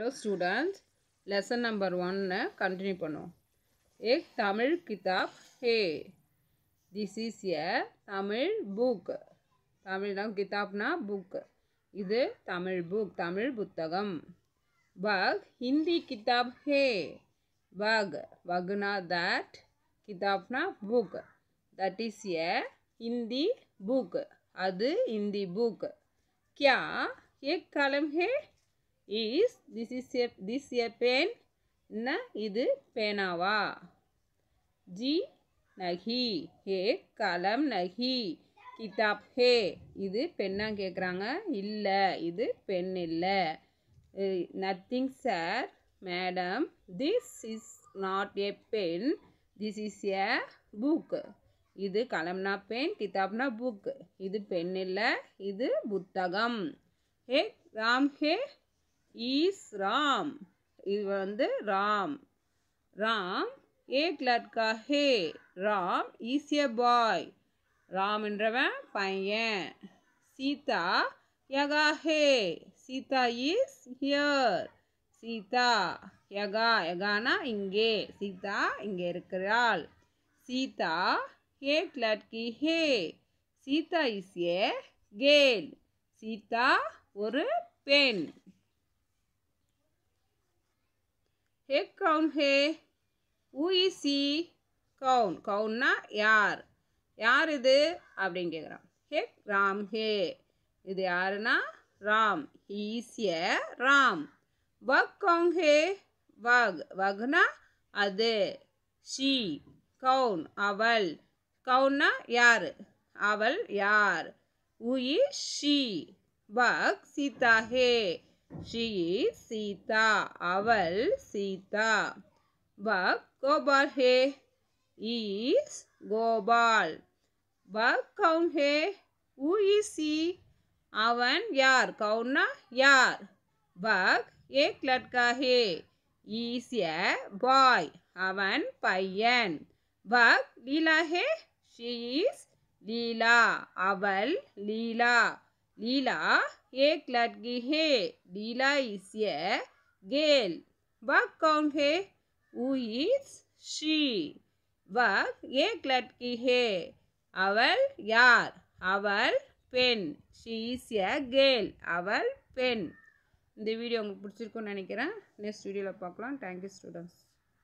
Hello student lesson number one continue पड़ो एक तमिल किताब हे this is a Tamil book Tamil किताबना बुक इत तमिल बुक तमिल पुस्तक बग हिंदी किताब हे बग बगना दैट किताबना book that is Hindi book अद हिंदी बुक क्या एक कलम है is this is a this a pen என்ன இது பேனாவா ஜி நஹி ஹே கலம் நஹி கிதாப் ஹே இது பெண்ணா கேட்குறாங்க இல்லை இது பெண் இல்லை nothing sir madam this is not a pen this is a book இது கலம்னா பென் கிதாப்னா புக் இது பெண் இல்லை இது புத்தகம் ஹே ராம் ஹே ஈஸ் ராம் இது வந்து ராம் ராம் ஏக் லட்கா ஹே ராம் ஈஸ் எ பாய் ராம்ன்றவன் பையன் சீதா யகா ஹே சீதா இஸ் ஹியர் சீதா யகா யகானா இங்கே சீதா இங்கே இருக்கிறாள் சீதா ஏக் லட்கி ஹே Sita is a girl Sita ஒரு பெண் ஹே कौन ஹே ஊஇசி கவுன் கவுன்னா யார் யார் இது அப்படின்னு கேட்குறான் ஹே ராம் ஹே இது யாருன்னா ராம் ஹீஸ் எ ராம் வக் கவுன் ஹே வக் வக்னா அது ஷி கவுன் அவள் கவுன்னா யார் அவள் யார் உயி ஷி வக் சீதா ஹே She is Sita. Aval Sita. Bak Gobal hai. Is Gobal. Bak kaun hai. Who is he? Avan yar. Kaun na yar. Bak एक लड़का है is a boy. அவன் பையன் பக் லீலா ஹே ஷீ இஸ் லீலா அவள் லீலா Leela, एक लड़की है Leela is a girl. वह कौन है Who is she? वह एक लड़की है அவள் யார் அவள் பெண் ஷீ இஸ் எ கேர்ள் அவள் பெண் இந்த வீடியோ உங்களுக்கு பிடிச்சிருக்குன்னு நினைக்கிறேன் நெக்ஸ்ட் வீடியோவில் பார்க்கலாம் தேங்க்யூ ஸ்டூடெண்ட்ஸ்